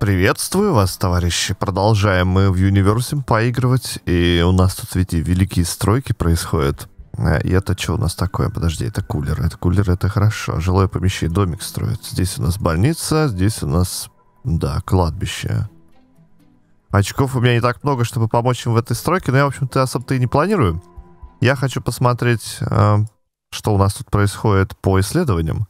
Приветствую вас, товарищи. Продолжаем мы в Universum поигрывать, и у нас тут, видите, великие стройки происходят. Э, и это что у нас такое? Подожди, это кулер. Это кулер, это хорошо. Жилое помещение, домик строят. Здесь у нас больница, здесь у нас, да, кладбище. Очков у меня не так много, чтобы помочь им в этой стройке, но я, в общем-то, особо-то и не планирую. Я хочу посмотреть, э, что у нас тут происходит по исследованиям.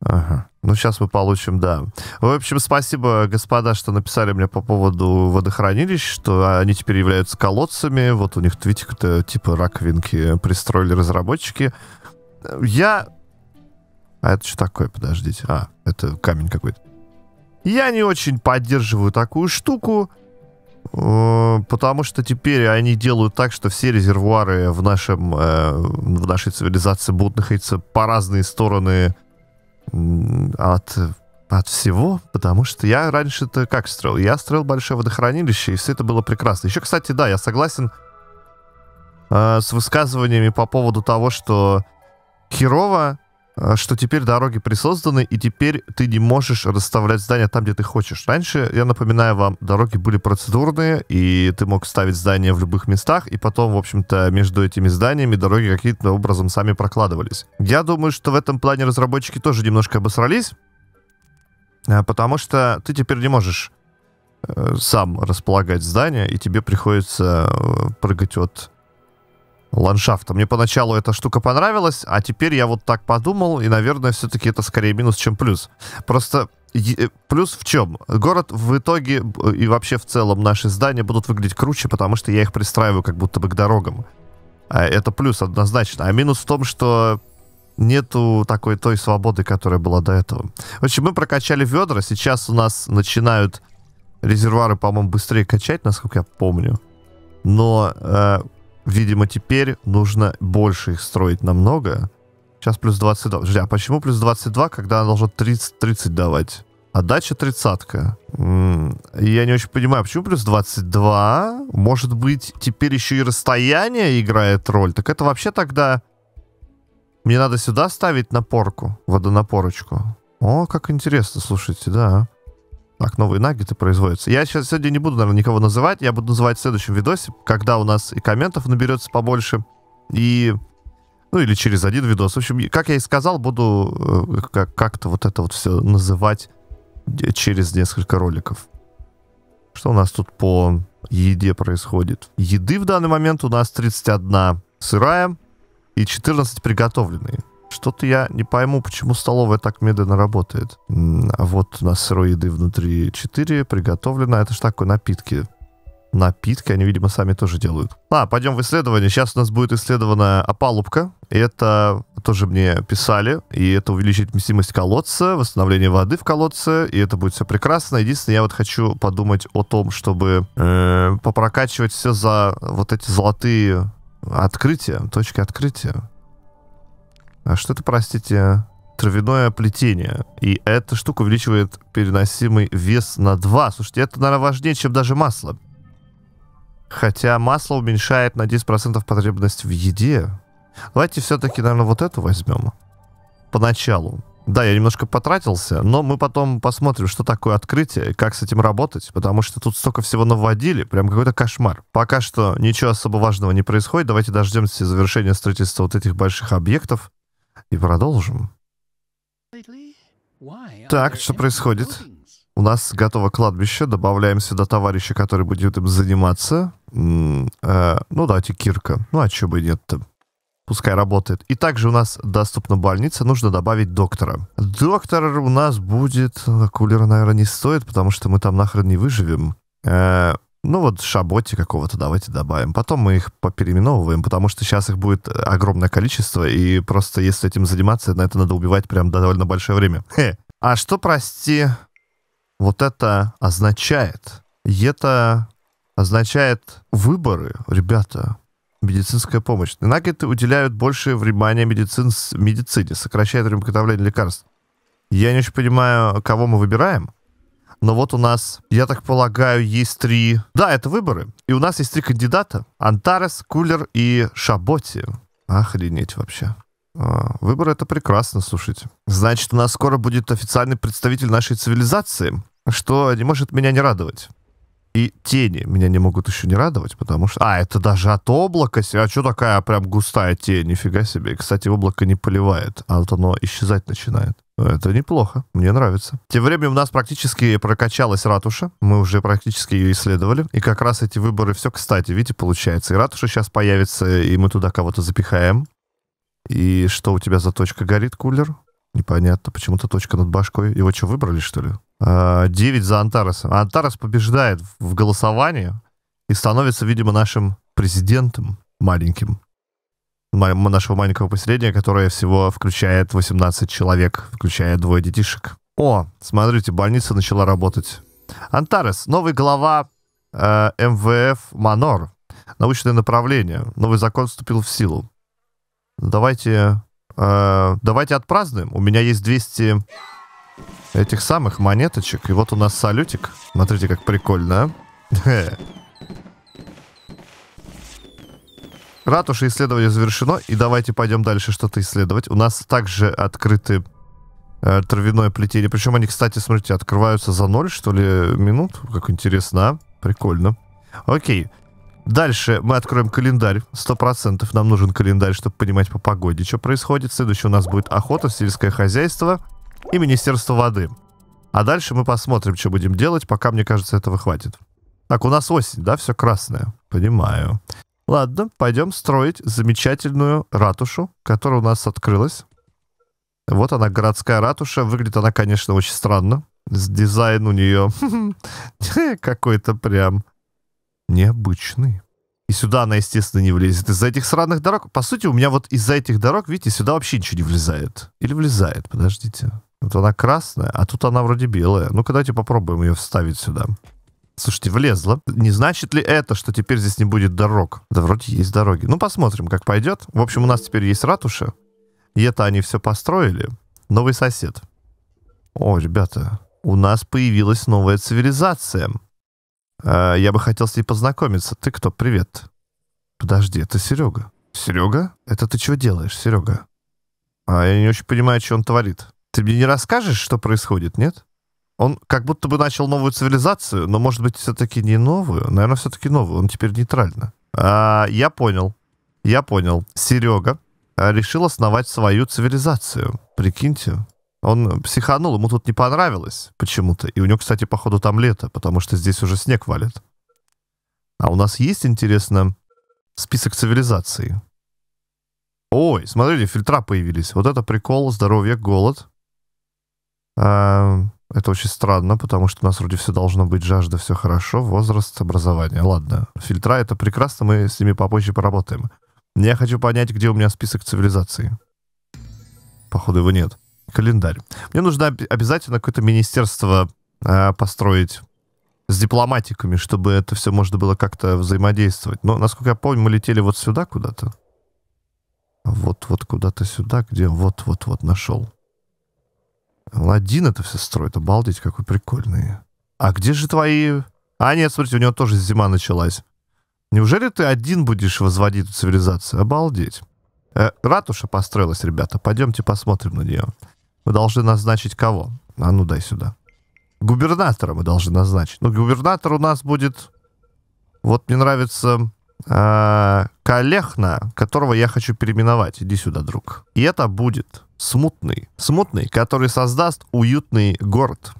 Ага. Ну, сейчас мы получим, да. В общем, спасибо, господа, что написали мне по поводу водохранилищ, что они теперь являются колодцами. Вот у них твитик-то типа раковинки пристроили разработчики. Я... А это что такое? Подождите. А, это камень какой-то. Я не очень поддерживаю такую штуку, э, потому что теперь они делают так, что все резервуары в, нашем, э, в нашей цивилизации будут находиться по разные стороны от, от всего, потому что я раньше-то как строил? Я строил большое водохранилище, и все это было прекрасно. Еще, кстати, да, я согласен э, с высказываниями по поводу того, что херово Э, что теперь дороги присозданы, и теперь ты не можешь расставлять здания там, где ты хочешь. Раньше, я напоминаю вам, дороги были процедурные, и ты мог ставить здания в любых местах, и потом, в общем-то, между этими зданиями дороги каким-то образом сами прокладывались. Я думаю, что в этом плане разработчики тоже немножко обосрались, э, потому что ты теперь не можешь э, сам располагать здания и тебе приходится прыгать от ландшафта. Мне поначалу эта штука понравилась, а теперь я вот так подумал, и, наверное, все-таки это скорее минус, чем плюс. Просто э, Плюс в чем? Город в итоге э, и вообще в целом наши здания будут выглядеть круче, потому что я их пристраиваю как будто бы к дорогам. А это плюс однозначно. А минус в том, что нету такой той свободы, которая была до этого. В общем, мы прокачали ведра. Сейчас у нас начинают резервуары, по-моему, быстрее качать, насколько я помню. Но э, Видимо, теперь нужно больше их строить намного. Сейчас плюс 22. Подожди, а почему плюс 22, когда она должна 30, 30 давать? А дача тридцатка. Я не очень понимаю, почему плюс 22? Может быть, теперь еще и расстояние играет роль? Так это вообще тогда... Мне надо сюда ставить напорку, водонапорочку. О, как интересно, слушайте, да. Так, новые наггеты производятся. Я сейчас сегодня не буду, наверное, никого называть. Я буду называть в следующем видосе, когда у нас и комментов наберется побольше, и... Ну, или через один видос. В общем, как я и сказал, буду э, как-то вот это вот все называть э, через несколько роликов. Что у нас тут по еде происходит? Еды в данный момент у нас 31 сырая и 14 приготовленные. Что-то я не пойму, почему столовая так медленно работает. А вот у нас сырой еды внутри 4, приготовлено. Это же такое, напитки. Напитки они, видимо, сами тоже делают. А, пойдем в исследование. Сейчас у нас будет исследована опалубка. Это тоже мне писали. И это увеличит вместимость колодца, восстановление воды в колодце. И это будет все прекрасно. Единственное, я вот хочу подумать о том, чтобы э, попрокачивать все за вот эти золотые открытия, точки открытия. А что это, простите, травяное плетение. И эта штука увеличивает переносимый вес на 2. Слушайте, это, наверное, важнее, чем даже масло. Хотя масло уменьшает на 10% потребность в еде. Давайте все-таки, наверное, вот эту возьмем. Поначалу. Да, я немножко потратился, но мы потом посмотрим, что такое открытие, как с этим работать, потому что тут столько всего наводили, прям какой-то кошмар. Пока что ничего особо важного не происходит, давайте дождемся завершения строительства вот этих больших объектов, и продолжим. Так, что происходит? У нас готово кладбище, добавляем сюда товарища, который будет им заниматься. Э, ну, давайте Кирка. Ну, а чего бы нет-то? Пускай работает. И также у нас доступна больница, нужно добавить доктора. Доктор у нас будет... Кулера, наверное, не стоит, потому что мы там нахрен не выживем. Э, ну вот шаботи какого-то давайте добавим. Потом мы их попереименовываем, потому что сейчас их будет огромное количество, и просто если этим заниматься, на это надо убивать прям довольно большое время. Хе. А что, прости, вот это означает? это означает выборы, ребята. Медицинская помощь. Наггеты уделяют больше внимания медицин... медицине, сокращают время приготовления лекарств. Я не очень понимаю, кого мы выбираем, но вот у нас, я так полагаю, есть три... Да, это выборы. И у нас есть три кандидата. Антарес, Кулер и Шаботи. Охренеть вообще. А, выборы — это прекрасно, слушайте. Значит, у нас скоро будет официальный представитель нашей цивилизации, что не может меня не радовать. И тени меня не могут еще не радовать, потому что... А, это даже от облака. А что такая прям густая тень? Нифига себе. И, кстати, облако не поливает, а вот оно исчезать начинает. Это неплохо, мне нравится. Тем временем у нас практически прокачалась ратуша, мы уже практически ее исследовали, и как раз эти выборы все кстати, видите, получается. И ратуша сейчас появится, и мы туда кого-то запихаем. И что у тебя за точка горит, кулер? Непонятно, почему-то точка над башкой. Его что, выбрали, что ли? А, девять за Антареса. Антарес побеждает в голосовании и становится, видимо, нашим президентом маленьким нашего маленького поселения, которое всего включает 18 человек, включая двое детишек. О, смотрите, больница начала работать. Антарес, новый глава э, МВФ Манор. Научное направление. Новый закон вступил в силу. Давайте, э, давайте отпразднуем. У меня есть 200 этих самых монеточек. И вот у нас салютик. Смотрите, как прикольно. А? Ратуша исследование завершено, и давайте пойдем дальше что-то исследовать. У нас также открыты э, травяное плетение. Причем они, кстати, смотрите, открываются за ноль, что ли, минут. Как интересно, а? Прикольно. Окей. Дальше мы откроем календарь. 100% нам нужен календарь, чтобы понимать по погоде, что происходит. Следующий у нас будет охота, сельское хозяйство и Министерство воды. А дальше мы посмотрим, что будем делать, пока, мне кажется, этого хватит. Так, у нас осень, да? Все красное. Понимаю. Ладно, пойдем строить замечательную ратушу, которая у нас открылась. Вот она, городская ратуша. Выглядит она, конечно, очень странно. С дизайн у нее какой-то прям необычный. И сюда она, естественно, не влезет. Из-за этих сраных дорог... По сути, у меня вот из-за этих дорог, видите, сюда вообще ничего не влезает. Или влезает, подождите. Вот она красная, а тут она вроде белая. Ну-ка, давайте попробуем ее вставить сюда. Слушайте, влезла. Не значит ли это, что теперь здесь не будет дорог? Да вроде есть дороги. Ну, посмотрим, как пойдет. В общем, у нас теперь есть ратуша. И это они все построили. Новый сосед. О, ребята, у нас появилась новая цивилизация. Э, я бы хотел с ней познакомиться. Ты кто? Привет. Подожди, это Серега. Серега? Это ты чего делаешь, Серега? А я не очень понимаю, что он творит. Ты мне не расскажешь, что происходит, нет? Он как будто бы начал новую цивилизацию, но, может быть, все-таки не новую. Наверное, все-таки новую. Он теперь нейтрально. А, я понял. Я понял. Серега а, решил основать свою цивилизацию. Прикиньте. Он психанул, ему тут не понравилось почему-то. И у него, кстати, походу там лето, потому что здесь уже снег валит. А у нас есть, интересно, список цивилизаций? Ой, смотрите, фильтра появились. Вот это прикол, здоровье, голод. А, это очень странно, потому что у нас вроде все должно быть жажда, все хорошо, возраст, образование. Ладно, фильтра это прекрасно, мы с ними попозже поработаем. Я хочу понять, где у меня список цивилизаций. Походу его нет. Календарь. Мне нужно обязательно какое-то министерство э, построить с дипломатиками, чтобы это все можно было как-то взаимодействовать. Но, насколько я помню, мы летели вот сюда куда-то. Вот-вот куда-то сюда, где вот-вот-вот нашел. Ладин, это все строит. Обалдеть, какой прикольный. А где же твои... А нет, смотрите, у него тоже зима началась. Неужели ты один будешь возводить эту цивилизацию? Обалдеть. Э, ратуша построилась, ребята. Пойдемте посмотрим на нее. Мы должны назначить кого? А ну дай сюда. Губернатора мы должны назначить. Ну, губернатор у нас будет... Вот мне нравится э, Калехна, которого я хочу переименовать. Иди сюда, друг. И это будет смутный. Смутный, который создаст уютный город.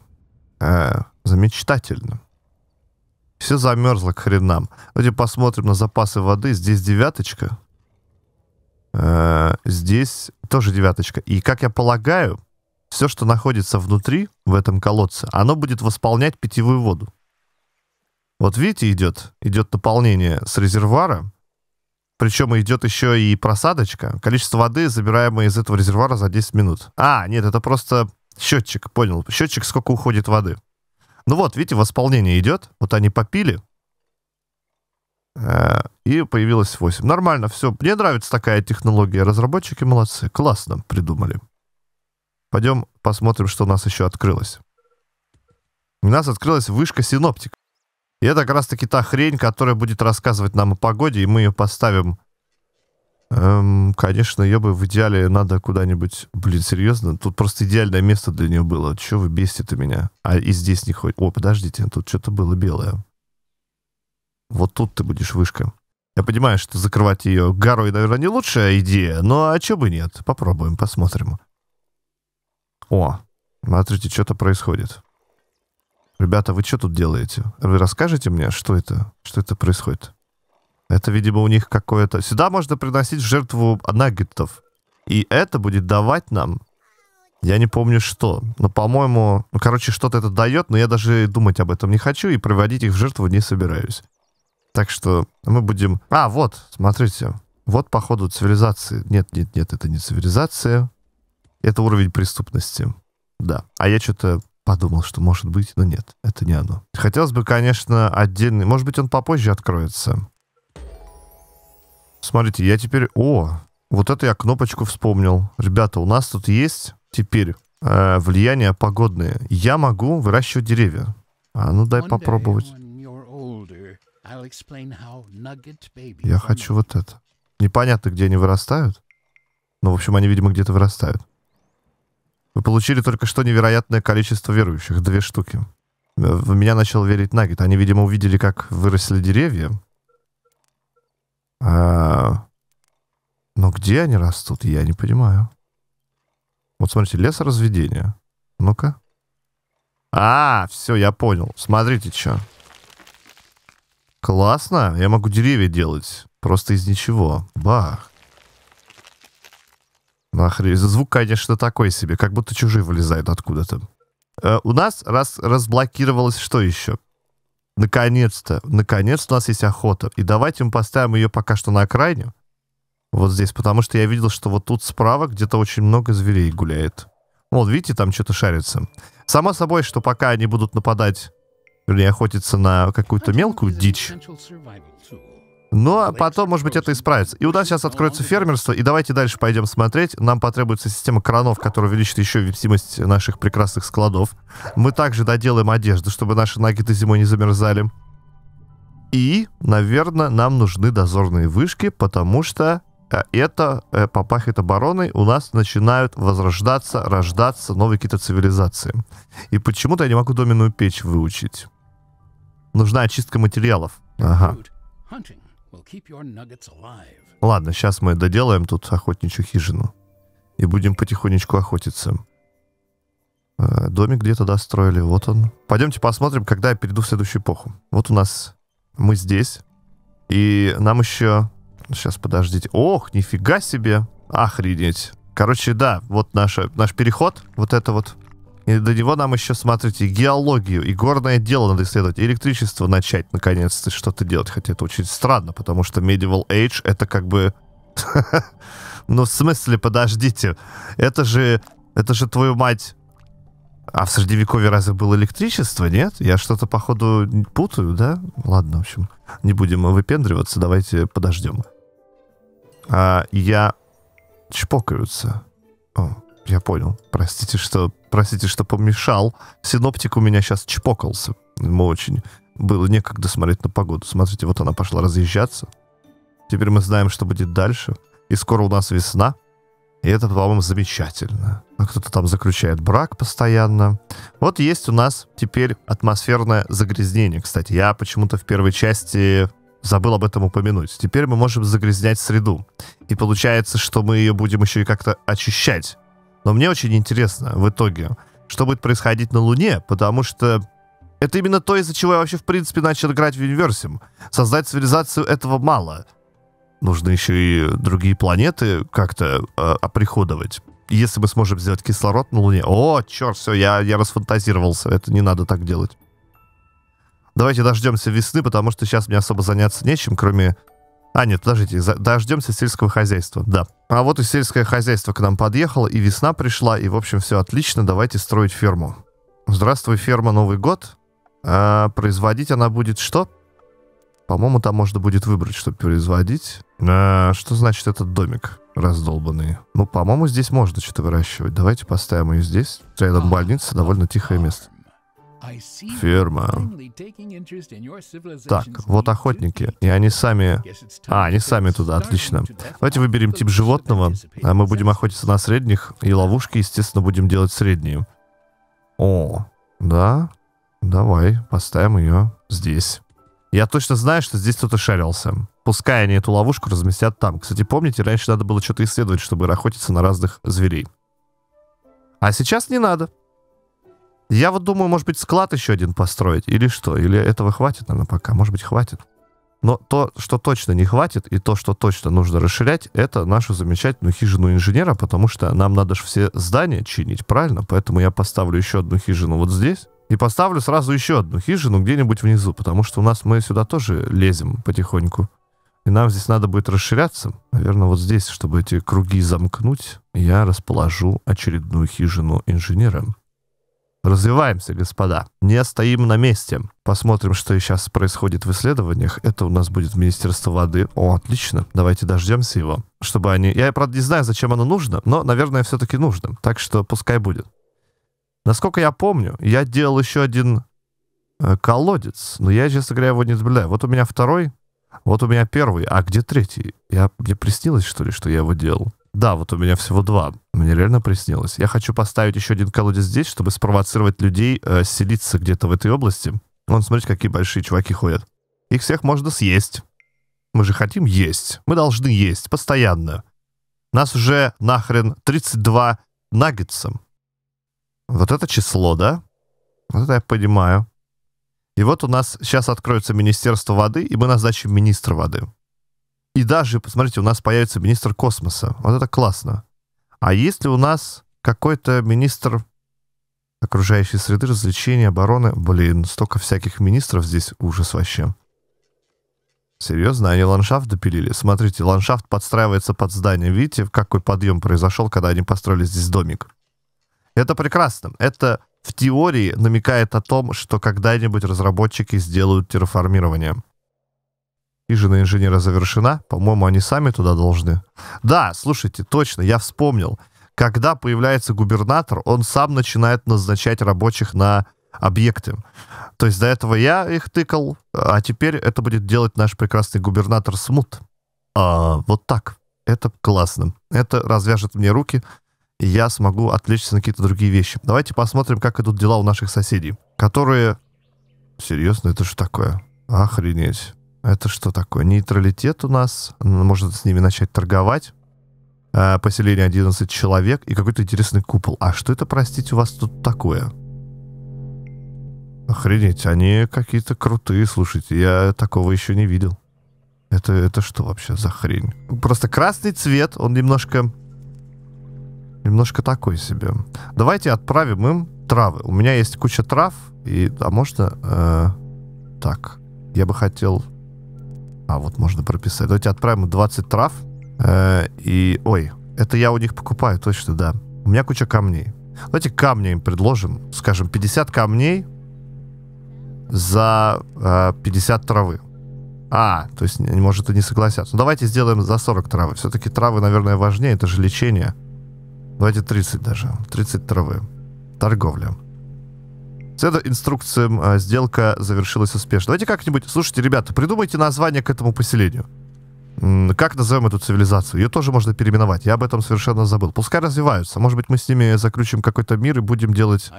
Э, замечательно. Все замерзло к хренам. Давайте посмотрим на запасы воды. Здесь девяточка. Э, здесь тоже девяточка. И, как я полагаю, все, что находится внутри, в этом колодце, оно будет восполнять питьевую воду. Вот видите, идет, идет наполнение с резервуара причем идет еще и просадочка. Количество воды, забираемое из этого резервуара за 10 минут. А, нет, это просто счетчик, понял. Счетчик, сколько уходит воды. Ну вот, видите, восполнение идет. Вот они попили. Э, и появилось 8. Нормально, все. Мне нравится такая технология. Разработчики молодцы. Классно придумали. Пойдем посмотрим, что у нас еще открылось. У нас открылась вышка синоптик. И это как раз-таки та хрень, которая будет рассказывать нам о погоде, и мы ее поставим. Эм, конечно, ее бы в идеале надо куда-нибудь... Блин, серьезно? Тут просто идеальное место для нее было. Чего вы бесите то меня? А и здесь не ходит. О, подождите, тут что-то было белое. Вот тут ты будешь вышка. Я понимаю, что закрывать ее горой, наверное, не лучшая идея, но а чё бы нет? Попробуем, посмотрим. О, смотрите, что-то происходит. Ребята, вы что тут делаете? Вы расскажете мне, что это? Что это происходит? Это, видимо, у них какое-то... Сюда можно приносить в жертву наггетов. И это будет давать нам... Я не помню что. Но, по-моему... Ну, короче, что-то это дает, но я даже думать об этом не хочу и проводить их в жертву не собираюсь. Так что мы будем... А, вот, смотрите. Вот, походу, цивилизации. Нет, нет, нет, это не цивилизация. Это уровень преступности. Да. А я что-то подумал, что может быть, но нет, это не оно. Хотелось бы, конечно, отдельный... Может быть, он попозже откроется. Смотрите, я теперь... О, вот это я кнопочку вспомнил. Ребята, у нас тут есть теперь э, влияние погодное. Я могу выращивать деревья. А ну дай попробовать. Я хочу вот это. Непонятно, где они вырастают. но в общем, они, видимо, где-то вырастают. Вы получили только что невероятное количество верующих, две штуки. Э, в меня начал верить Нагит. Они, видимо, увидели, как выросли деревья. А... Но где они растут, я не понимаю. Вот смотрите, лес разведения. Ну-ка. А, все, я понял. Смотрите, что. Классно. Я могу деревья делать. Просто из ничего. Бах. Нахрен. Звук, конечно, такой себе, как будто чужие вылезают откуда-то. Э, у нас раз разблокировалось что еще? Наконец-то, наконец-то у нас есть охота. И давайте мы поставим ее пока что на окраине. Вот здесь, потому что я видел, что вот тут справа где-то очень много зверей гуляет. Вот, видите, там что-то шарится. Само собой, что пока они будут нападать, вернее, охотиться на какую-то мелкую дичь, но потом, может быть, это исправится. И у нас сейчас откроется ну, фермерство, и давайте дальше пойдем смотреть. Нам потребуется система кранов, которая увеличит еще вместимость наших прекрасных складов. Мы также доделаем одежду, чтобы наши наггеты зимой не замерзали. И, наверное, нам нужны дозорные вышки, потому что э, это э, попахит обороной, у нас начинают возрождаться, рождаться новые какие-то цивилизации. И почему-то я не могу доменную печь выучить. Нужна очистка материалов. Ага. Ладно, сейчас мы доделаем тут охотничью хижину. И будем потихонечку охотиться. Э, домик где-то достроили, вот он. Пойдемте посмотрим, когда я перейду в следующую эпоху. Вот у нас... Мы здесь. И нам еще... Сейчас, подождите. Ох, нифига себе! Охренеть! Короче, да, вот наша, наш переход, вот это вот. И до него нам еще, смотрите, геологию и горное дело надо исследовать, и электричество начать, наконец-то, что-то делать. Хотя это очень странно, потому что Medieval Age — это как бы... Ну, в смысле, подождите, это же... Это же твою мать... А в Средневековье разве было электричество, нет? Я что-то, походу, путаю, да? Ладно, в общем, не будем выпендриваться, давайте подождем. А, я... Чпокаются. О, я понял. Простите, что простите, что помешал. Синоптик у меня сейчас чпокался. Ему очень было некогда смотреть на погоду. Смотрите, вот она пошла разъезжаться. Теперь мы знаем, что будет дальше. И скоро у нас весна. И это, по-моему, замечательно. А кто-то там заключает брак постоянно. Вот есть у нас теперь атмосферное загрязнение. Кстати, я почему-то в первой части забыл об этом упомянуть. Теперь мы можем загрязнять среду. И получается, что мы ее будем еще и как-то очищать. Но мне очень интересно в итоге, что будет происходить на Луне, потому что это именно то, из-за чего я вообще в принципе начал играть в Universum. Создать цивилизацию этого мало. Нужно еще и другие планеты как-то э, оприходовать. Если мы сможем сделать кислород на Луне... О, черт, все, я, я расфантазировался. Это не надо так делать. Давайте дождемся весны, потому что сейчас мне особо заняться нечем, кроме а, нет, подождите, дождемся сельского хозяйства, да. А вот и сельское хозяйство к нам подъехало, и весна пришла, и, в общем, все отлично, давайте строить ферму. Здравствуй, ферма, Новый год. А производить она будет что? По-моему, там можно будет выбрать, что производить. А, что значит этот домик раздолбанный? Ну, по-моему, здесь можно что-то выращивать. Давайте поставим ее здесь. Рядом больница, довольно тихое место. Ферма. Так, вот охотники. И они сами... А, они сами туда, отлично. Давайте выберем тип животного. А мы будем охотиться на средних, и ловушки, естественно, будем делать средние. О, да? Давай, поставим ее здесь. Я точно знаю, что здесь кто-то шарился. Пускай они эту ловушку разместят там. Кстати, помните, раньше надо было что-то исследовать, чтобы охотиться на разных зверей. А сейчас не надо. Я вот думаю, может быть, склад еще один построить или что? Или этого хватит, наверное, пока? Может быть, хватит. Но то, что точно не хватит, и то, что точно нужно расширять, это нашу замечательную хижину инженера, потому что нам надо же все здания чинить, правильно? Поэтому я поставлю еще одну хижину вот здесь. И поставлю сразу еще одну хижину где-нибудь внизу, потому что у нас мы сюда тоже лезем потихоньку. И нам здесь надо будет расширяться. Наверное, вот здесь, чтобы эти круги замкнуть, я расположу очередную хижину инженера. Развиваемся, господа. Не стоим на месте. Посмотрим, что сейчас происходит в исследованиях. Это у нас будет Министерство воды. О, отлично. Давайте дождемся его. Чтобы они... Я, правда, не знаю, зачем оно нужно, но, наверное, все-таки нужно. Так что пускай будет. Насколько я помню, я делал еще один э, колодец, но я, честно говоря, его не наблюдаю. Вот у меня второй, вот у меня первый, а где третий? Я, мне приснилось, что ли, что я его делал? Да, вот у меня всего два. Мне реально приснилось. Я хочу поставить еще один колодец здесь, чтобы спровоцировать людей э, селиться где-то в этой области. Вон, смотрите, какие большие чуваки ходят. Их всех можно съесть. Мы же хотим есть. Мы должны есть постоянно. Нас уже нахрен 32 наггетса. Вот это число, да? Вот это я понимаю. И вот у нас сейчас откроется Министерство воды, и мы назначим министра воды. И даже, посмотрите, у нас появится министр космоса. Вот это классно. А если у нас какой-то министр окружающей среды, развлечений, обороны... Блин, столько всяких министров здесь, ужас вообще. Серьезно, они ландшафт допилили? Смотрите, ландшафт подстраивается под здание. Видите, какой подъем произошел, когда они построили здесь домик? Это прекрасно. Это в теории намекает о том, что когда-нибудь разработчики сделают терраформирование. И жена инженера завершена. По-моему, они сами туда должны. Да, слушайте, точно, я вспомнил. Когда появляется губернатор, он сам начинает назначать рабочих на объекты. То есть до этого я их тыкал, а теперь это будет делать наш прекрасный губернатор Смут. А, вот так. Это классно. Это развяжет мне руки, и я смогу отвлечься на какие-то другие вещи. Давайте посмотрим, как идут дела у наших соседей, которые... Серьезно, это что такое? Охренеть. Это что такое? Нейтралитет у нас. Можно с ними начать торговать. А, поселение 11 человек и какой-то интересный купол. А что это, простите, у вас тут такое? Охренеть, они какие-то крутые, слушайте, я такого еще не видел. Это, это что вообще за хрень? Просто красный цвет, он немножко... Немножко такой себе. Давайте отправим им травы. У меня есть куча трав, и... А можно... Э, так, я бы хотел а вот можно прописать. Давайте отправим 20 трав. Э, и, ой, это я у них покупаю, точно, да. У меня куча камней. Давайте камни им предложим. Скажем, 50 камней за э, 50 травы. А, то есть, может, и не согласятся. Ну, давайте сделаем за 40 травы. Все-таки травы, наверное, важнее. Это же лечение. Давайте 30 даже. 30 травы. Торговля. С этой инструкцией а, сделка завершилась успешно. Давайте как-нибудь, слушайте, ребята, придумайте название к этому поселению. Как назовем эту цивилизацию? Ее тоже можно переименовать. Я об этом совершенно забыл. Пускай развиваются. Может быть, мы с ними заключим какой-то мир и будем делать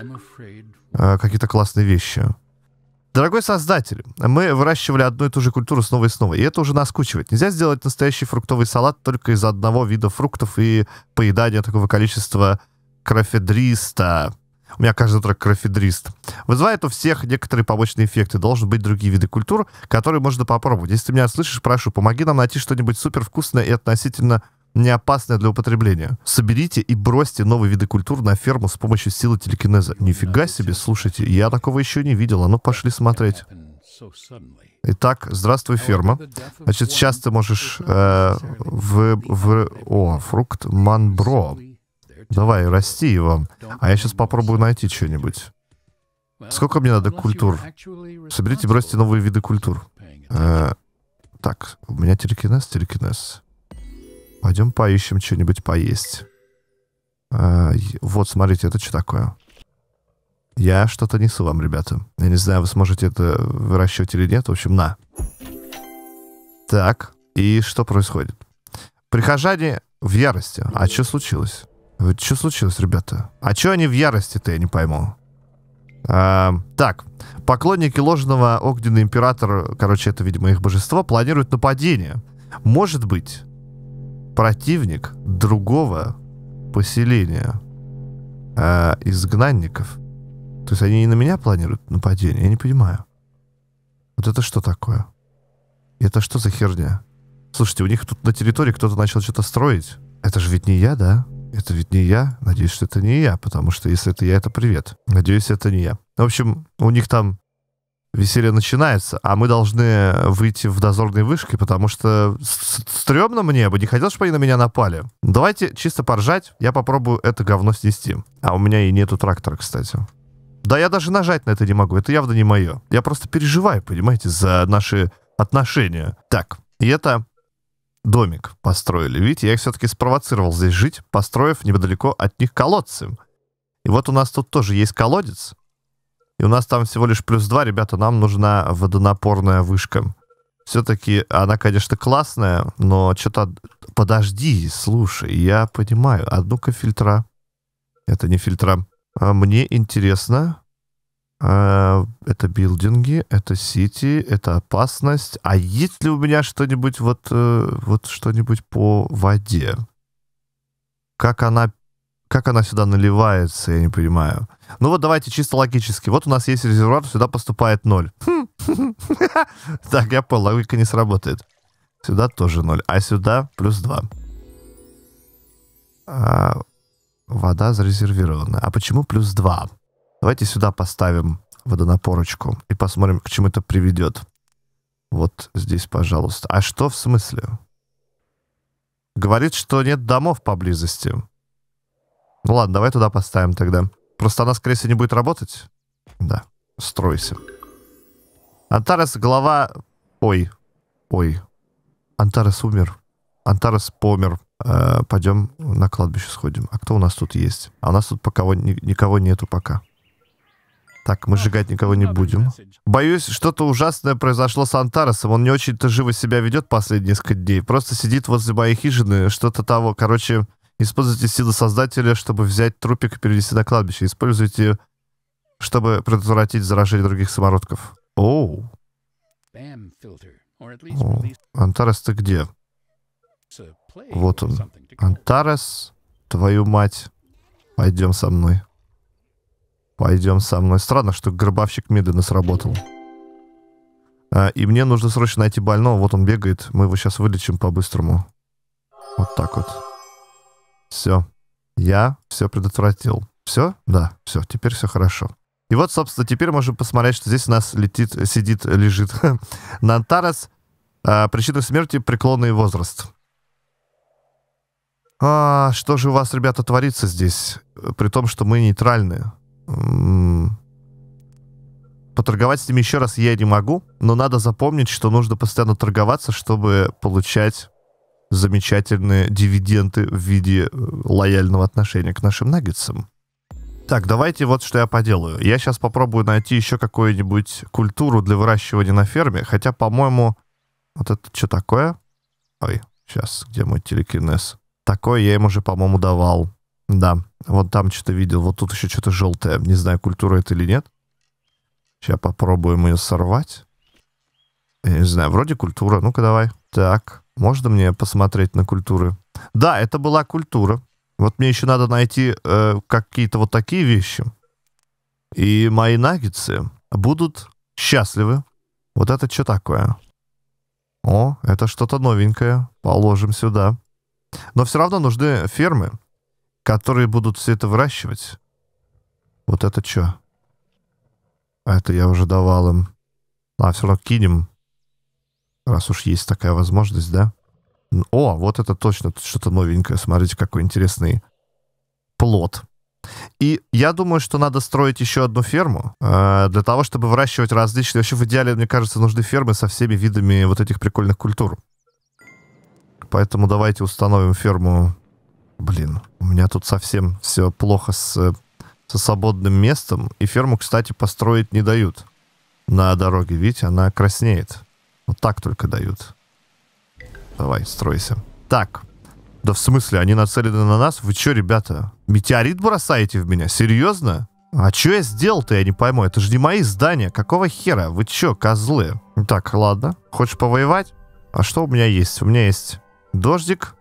э, какие-то классные вещи. Дорогой создатель, мы выращивали одну и ту же культуру снова и снова, и это уже наскучивает. Нельзя сделать настоящий фруктовый салат только из одного вида фруктов и поедания такого количества крафедриста. У меня каждый трек крафедрист. Вызывает у всех некоторые побочные эффекты. Должны быть другие виды культур, которые можно попробовать. Если ты меня слышишь, прошу, помоги нам найти что-нибудь супер вкусное и относительно не опасное для употребления. Соберите и бросьте новые виды культур на ферму с помощью силы телекинеза. Нифига себе, слушайте, я такого еще не видел, а ну пошли смотреть. Итак, здравствуй, ферма. Значит, сейчас ты можешь э, в, в... О, фрукт манбро. Давай, расти, Иван. А я сейчас попробую найти что-нибудь. Сколько мне надо культур? Соберите, бросьте новые виды культур. Э, так, у меня телекинез, телекинез. Пойдем поищем что-нибудь поесть. Э, вот, смотрите, это что такое? Я что-то несу вам, ребята. Я не знаю, вы сможете это выращивать или нет. В общем, на. Так, и что происходит? Прихожане в ярости. А что случилось? Вот что случилось, ребята? А что они в ярости-то, я не пойму. А, так, поклонники ложного Огненный Император, короче, это, видимо, их божество, планируют нападение. Может быть, противник другого поселения а, изгнанников. То есть они и на меня планируют нападение? Я не понимаю. Вот это что такое? Это что за херня? Слушайте, у них тут на территории кто-то начал что-то строить. Это же ведь не я, да? это ведь не я. Надеюсь, что это не я, потому что если это я, это привет. Надеюсь, это не я. Ну, в общем, у них там веселье начинается, а мы должны выйти в дозорные вышки, потому что стрёмно мне бы, не хотелось, чтобы они на меня напали. Давайте чисто поржать, я попробую это говно снести. А у меня и нету трактора, кстати. Да я даже нажать на это не могу, это явно не мое. Я просто переживаю, понимаете, за наши отношения. Так, и это домик построили. Видите, я их все-таки спровоцировал здесь жить, построив недалеко от них колодцы. И вот у нас тут тоже есть колодец. И у нас там всего лишь плюс два, ребята, нам нужна водонапорная вышка. Все-таки она, конечно, классная, но что-то... Подожди, слушай, я понимаю. А ну-ка фильтра. Это не фильтра. А мне интересно, Э, это билдинги, это сити, это опасность. А есть ли у меня что-нибудь вот, э, вот что-нибудь по воде? Как она, как она сюда наливается, я не понимаю. Ну вот давайте чисто логически. Вот у нас есть резервуар, сюда поступает ноль. Хм. Так, я понял, логика не сработает. Сюда тоже ноль, а сюда плюс два. А, вода зарезервирована. А почему плюс два? Давайте сюда поставим водонапорочку и посмотрим, к чему это приведет. Вот здесь, пожалуйста. А что в смысле? Говорит, что нет домов поблизости. Ну ладно, давай туда поставим тогда. Просто она, скорее всего, не будет работать. Да, стройся. Антарес, глава... Ой, ой. Антарес умер. Антарес помер. Э, пойдем на кладбище сходим. А кто у нас тут есть? А у нас тут пока никого нету пока. Так, мы сжигать никого не будем. Боюсь, что-то ужасное произошло с Антаросом. Он не очень-то живо себя ведет последние несколько дней. Просто сидит возле моей хижины, что-то того. Короче, используйте силы Создателя, чтобы взять трупик и перенести на кладбище. Используйте, чтобы предотвратить заражение других самородков. Оу. О, Антарес, ты где? Вот он. Антарес, твою мать. Пойдем со мной. Пойдем со мной. Странно, что гробовщик медленно сработал. А, и мне нужно срочно найти больного. Вот он бегает. Мы его сейчас вылечим по-быстрому. Вот так вот. Все. Я все предотвратил. Все? Да, все. Теперь все хорошо. И вот, собственно, теперь можем посмотреть, что здесь у нас летит, сидит, лежит Нантарес. А, причина смерти — преклонный возраст. А, что же у вас, ребята, творится здесь? При том, что мы нейтральные поторговать с ними еще раз я не могу, но надо запомнить, что нужно постоянно торговаться, чтобы получать замечательные дивиденды в виде э, лояльного отношения к нашим наггетсам. Так, давайте вот что я поделаю. Я сейчас попробую найти еще какую-нибудь культуру для выращивания на ферме, хотя, по-моему, вот это что такое? Ой, сейчас, где мой телекинез? Такое я им уже, по-моему, давал. Да, вот там что-то видел, вот тут еще что-то желтое. Не знаю, культура это или нет. Сейчас попробуем ее сорвать. Я не знаю, вроде культура. Ну-ка давай. Так, можно мне посмотреть на культуры? Да, это была культура. Вот мне еще надо найти э, какие-то вот такие вещи. И мои наггетсы будут счастливы. Вот это что такое? О, это что-то новенькое. Положим сюда. Но все равно нужны фермы которые будут все это выращивать. Вот это что? А это я уже давал им. А, все равно кинем. Раз уж есть такая возможность, да? О, вот это точно что-то новенькое. Смотрите, какой интересный плод. И я думаю, что надо строить еще одну ферму э, для того, чтобы выращивать различные... Вообще, в идеале, мне кажется, нужны фермы со всеми видами вот этих прикольных культур. Поэтому давайте установим ферму Блин, у меня тут совсем все плохо с, э, со свободным местом. И ферму, кстати, построить не дают на дороге. Видите, она краснеет. Вот так только дают. Давай, стройся. Так. Да в смысле, они нацелены на нас? Вы чё, ребята? Метеорит бросаете в меня? Серьезно? А чё я сделал-то, я не пойму. Это же не мои здания. Какого хера? Вы чё, козлы? Так, ладно. Хочешь повоевать? А что у меня есть? У меня есть дождик,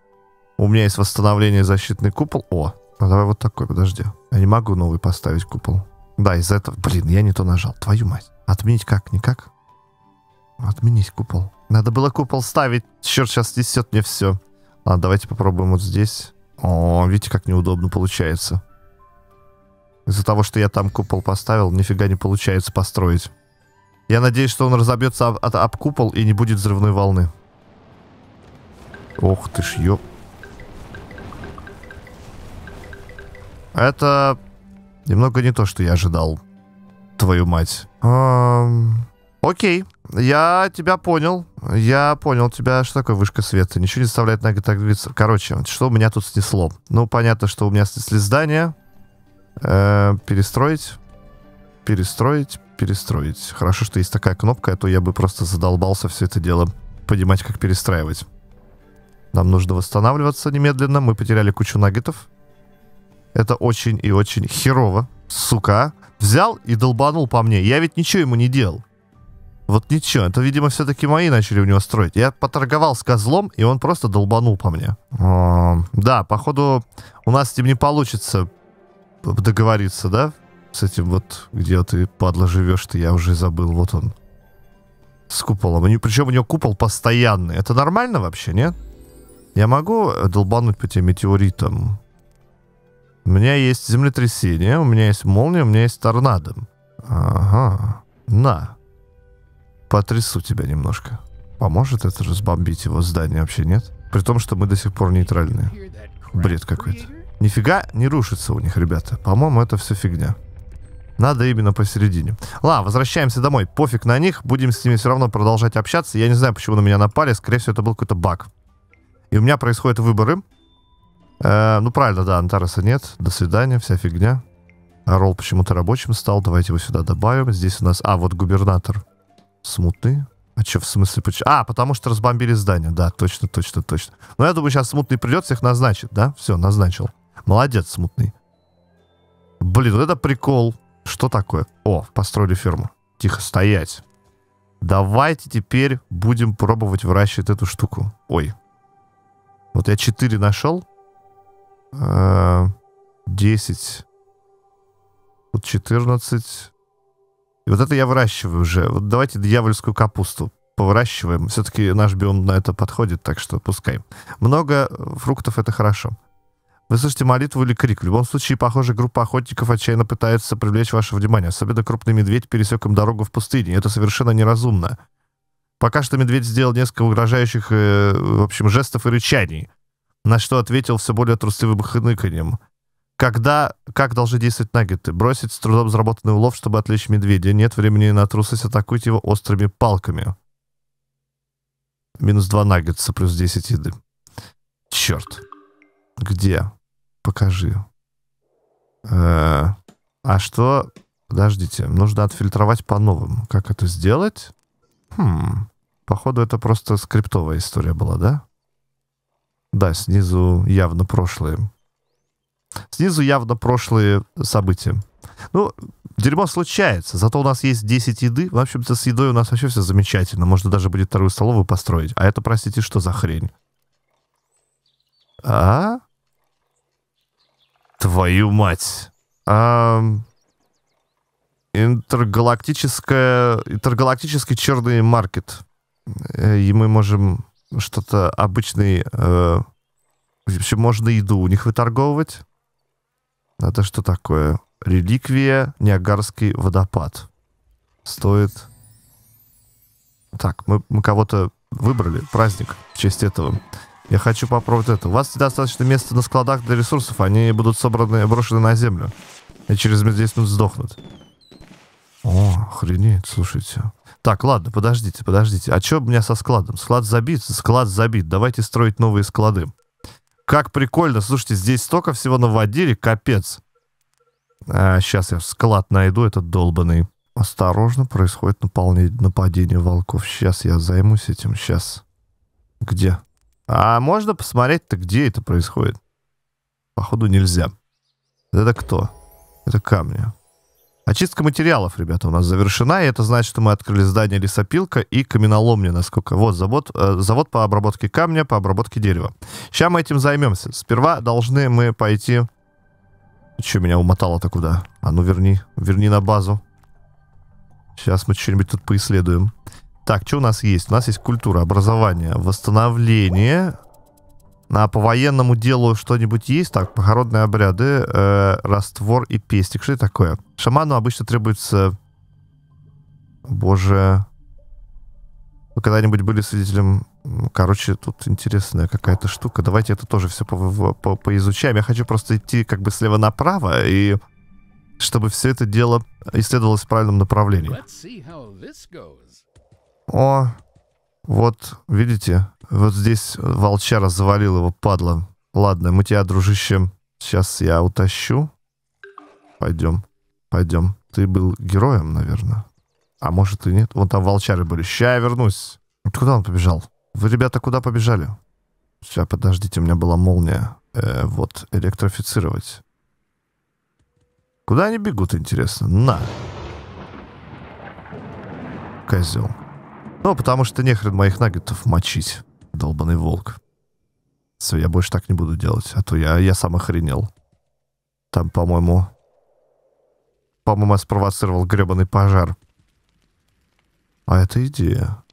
у меня есть восстановление защитный купол. О, ну давай вот такой, подожди. Я не могу новый поставить купол. Да, из-за этого... Блин, я не то нажал. Твою мать. Отменить как? Никак? Отменить купол. Надо было купол ставить. Черт, сейчас несет мне все. Ладно, давайте попробуем вот здесь. О, видите, как неудобно получается. Из-за того, что я там купол поставил, нифига не получается построить. Я надеюсь, что он разобьется об, об, купол и не будет взрывной волны. Ох ты ж, ёп. Это немного не то, что я ожидал. Твою мать. Эм... Окей, я тебя понял. Я понял тебя, что такое вышка света. Ничего не заставляет на так двигаться. Короче, что у меня тут снесло? Ну, понятно, что у меня снесли здание. Э, перестроить. Перестроить. Перестроить. Хорошо, что есть такая кнопка, а то я бы просто задолбался все это дело понимать, как перестраивать. Нам нужно восстанавливаться немедленно. Мы потеряли кучу наггетов. Это очень и очень херово, сука. Взял и долбанул по мне. Я ведь ничего ему не делал. Вот ничего. Это, видимо, все-таки мои начали у него строить. Я поторговал с козлом, и он просто долбанул по мне. А, да, походу, у нас с ним не получится договориться, да? С этим вот, где ты, падла, живешь, ты я уже забыл. Вот он. С куполом. Причем у него купол постоянный. Это нормально вообще, нет? Я могу долбануть по тебе метеоритам? У меня есть землетрясение, у меня есть молния, у меня есть торнадо. Ага. На. Потрясу тебя немножко. Поможет это разбомбить его здание вообще, нет? При том, что мы до сих пор нейтральные. Бред какой-то. Нифига не рушится у них, ребята. По-моему, это все фигня. Надо именно посередине. Ла, возвращаемся домой. Пофиг на них, будем с ними все равно продолжать общаться. Я не знаю, почему на меня напали. Скорее всего, это был какой-то баг. И у меня происходят выборы. Э, ну, правильно, да, Антареса нет. До свидания, вся фигня. А ролл почему-то рабочим стал. Давайте его сюда добавим. Здесь у нас... А, вот губернатор смутный. А что, в смысле? Почему? А, потому что разбомбили здание. Да, точно, точно, точно. Но ну, я думаю, сейчас смутный придет, всех назначит, да? Все, назначил. Молодец, смутный. Блин, вот это прикол. Что такое? О, построили ферму. Тихо, стоять. Давайте теперь будем пробовать выращивать эту штуку. Ой. Вот я 4 нашел. 10, а, вот 14. И вот это я выращиваю уже. Вот давайте дьявольскую капусту повыращиваем. Все-таки наш биом на это подходит, так что пускай. Много э, фруктов — это хорошо. Вы слышите молитву или крик. В любом случае, похоже, группа охотников отчаянно пытается привлечь ваше внимание. Особенно крупный медведь пересек им дорогу в пустыне. Это совершенно неразумно. Пока что медведь сделал несколько угрожающих, э, в общем, жестов и рычаний. На что ответил все более трусливым хныканьем. Когда, как должны действовать наггеты? Бросить с трудом заработанный улов, чтобы отвлечь медведя. Нет времени на трусость, атакуйте его острыми палками. Минус 2 наггетса, плюс 10 еды. Черт. Где? Покажи. Э, а что? Подождите, нужно отфильтровать по новым. Как это сделать? Хм, походу это просто скриптовая история была, да? Да, снизу явно прошлые. Снизу явно прошлые события. Ну, дерьмо случается, зато у нас есть 10 еды. В общем-то, с едой у нас вообще все замечательно. Можно даже будет вторую столовую построить. А это, простите, что за хрень? А? Твою мать. А... Интергалактическая... Интергалактический черный маркет. Э, и мы можем что-то обычный... Э, вообще можно еду у них выторговывать. Это что такое? Реликвия Ниагарский водопад. Стоит... Так, мы, мы кого-то выбрали. Праздник в честь этого. Я хочу попробовать это. У вас достаточно места на складах для ресурсов. Они будут собраны, брошены на землю. И через 10 минут сдохнут. О, охренеть, слушайте. Так, ладно, подождите, подождите. А что у меня со складом? Склад забит? Склад забит. Давайте строить новые склады. Как прикольно. Слушайте, здесь столько всего наводили. Капец. А, сейчас я склад найду, этот долбанный. Осторожно, происходит наполнение, нападение волков. Сейчас я займусь этим. Сейчас. Где? А можно посмотреть-то, где это происходит? Походу, нельзя. Это кто? Это камни. Очистка материалов, ребята, у нас завершена, и это значит, что мы открыли здание лесопилка и каменоломня, насколько... Вот, завод, э, завод по обработке камня, по обработке дерева. Сейчас мы этим займемся. Сперва должны мы пойти... Че, меня умотало-то куда? А ну верни, верни на базу. Сейчас мы что-нибудь тут поисследуем. Так, что у нас есть? У нас есть культура, образование, восстановление, а по военному делу что-нибудь есть? Так, похоронные обряды, э, раствор и пестик. Что это такое? Шаману обычно требуется... Боже... Вы когда-нибудь были свидетелем... Короче, тут интересная какая-то штука. Давайте это тоже все по по поизучаем. Я хочу просто идти как бы слева направо, и чтобы все это дело исследовалось в правильном направлении. О, вот, видите, вот здесь волчара завалил его, падла. Ладно, мы тебя, дружище, сейчас я утащу. Пойдем, пойдем. Ты был героем, наверное. А может и нет. Вон там волчары были. Ща я вернусь. Ну, куда он побежал? Вы, ребята, куда побежали? Все, подождите, у меня была молния. Э, вот, электрифицировать. Куда они бегут, интересно? На. Козел. Ну, потому что нехрен моих наггетов мочить долбанный волк. Все, я больше так не буду делать, а то я, я сам охренел. Там, по-моему... По-моему, я спровоцировал гребаный пожар. А это идея.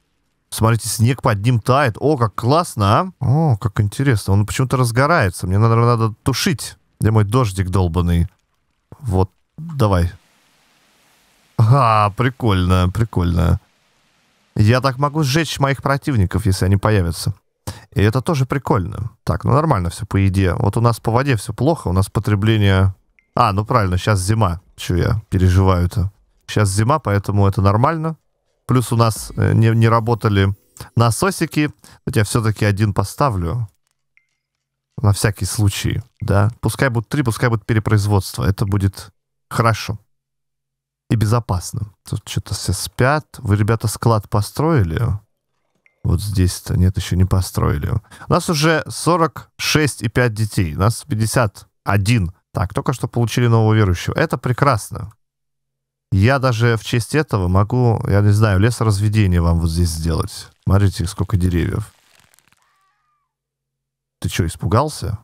Смотрите, снег под ним тает. О, как классно, а! О, как интересно. Он почему-то разгорается. Мне, наверное, надо тушить. Где мой дождик долбанный? Вот, давай. А, прикольно, прикольно. Я так могу сжечь моих противников, если они появятся. И это тоже прикольно. Так, ну нормально все по еде. Вот у нас по воде все плохо, у нас потребление... А, ну правильно, сейчас зима. чего я переживаю-то? Сейчас зима, поэтому это нормально. Плюс у нас э, не, не работали насосики. Хотя все-таки один поставлю. На всякий случай, да. Пускай будут три, пускай будет перепроизводство. Это будет хорошо и безопасным. Тут что-то все спят. Вы, ребята, склад построили? Вот здесь-то нет, еще не построили. У нас уже 46,5 детей. У нас 51. Так, только что получили нового верующего. Это прекрасно. Я даже в честь этого могу, я не знаю, лесоразведение вам вот здесь сделать. Смотрите, сколько деревьев. Ты что, испугался?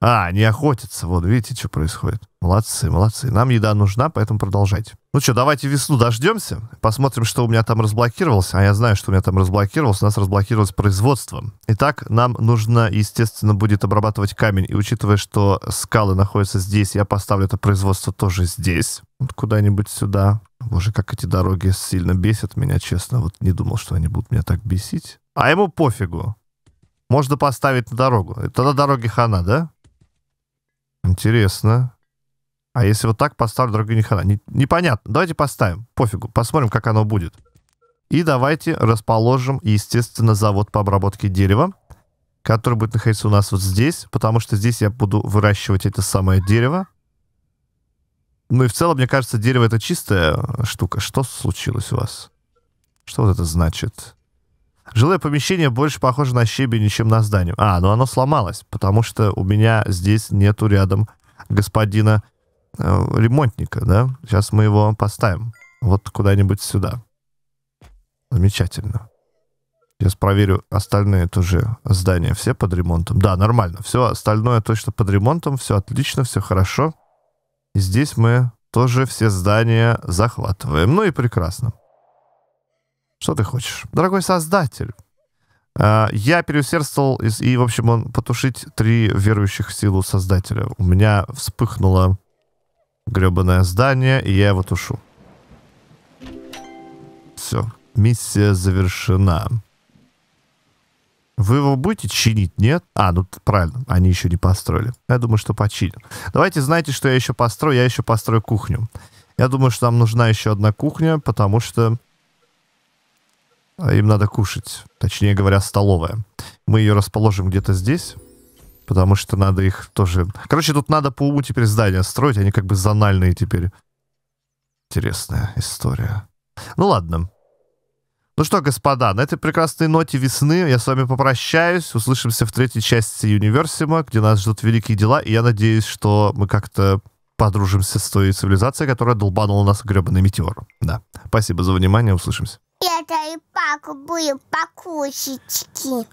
А, не охотятся. Вот, видите, что происходит. Молодцы, молодцы. Нам еда нужна, поэтому продолжайте. Ну что, давайте весну дождемся. Посмотрим, что у меня там разблокировалось. А я знаю, что у меня там разблокировалось. У нас разблокировалось производство. Итак, нам нужно, естественно, будет обрабатывать камень. И учитывая, что скалы находятся здесь, я поставлю это производство тоже здесь. Вот куда-нибудь сюда. Боже, как эти дороги сильно бесят меня, честно. Вот не думал, что они будут меня так бесить. А ему пофигу. Можно поставить на дорогу. И тогда дороги хана, да? Интересно. А если вот так поставлю, дорогой Нихана? Не, непонятно. Давайте поставим. Пофигу. Посмотрим, как оно будет. И давайте расположим, естественно, завод по обработке дерева, который будет находиться у нас вот здесь, потому что здесь я буду выращивать это самое дерево. Ну и в целом, мне кажется, дерево это чистая штука. Что случилось у вас? Что вот это значит? Жилое помещение больше похоже на щебень, чем на здание. А, ну оно сломалось, потому что у меня здесь нету рядом господина э, ремонтника, да? Сейчас мы его поставим вот куда-нибудь сюда. Замечательно. Сейчас проверю остальные тоже здания. Все под ремонтом? Да, нормально. Все остальное точно под ремонтом. Все отлично, все хорошо. И здесь мы тоже все здания захватываем. Ну и прекрасно. Что ты хочешь? Дорогой создатель, э, я переусердствовал, и, в общем, он потушить три верующих в силу Создателя. У меня вспыхнуло гребаное здание, и я его тушу. Все, миссия завершена. Вы его будете чинить, нет? А, ну правильно, они еще не построили. Я думаю, что починят. Давайте, знаете, что я еще построю? Я еще построю кухню. Я думаю, что нам нужна еще одна кухня, потому что а им надо кушать. Точнее говоря, столовая. Мы ее расположим где-то здесь. Потому что надо их тоже... Короче, тут надо по уму теперь здания строить. Они как бы зональные теперь. Интересная история. Ну ладно. Ну что, господа, на этой прекрасной ноте весны я с вами попрощаюсь. Услышимся в третьей части Универсима, где нас ждут великие дела. И я надеюсь, что мы как-то подружимся с той цивилизацией, которая долбанула нас гребаный метеор. Да. Спасибо за внимание. Услышимся. Это и пак были покусечки.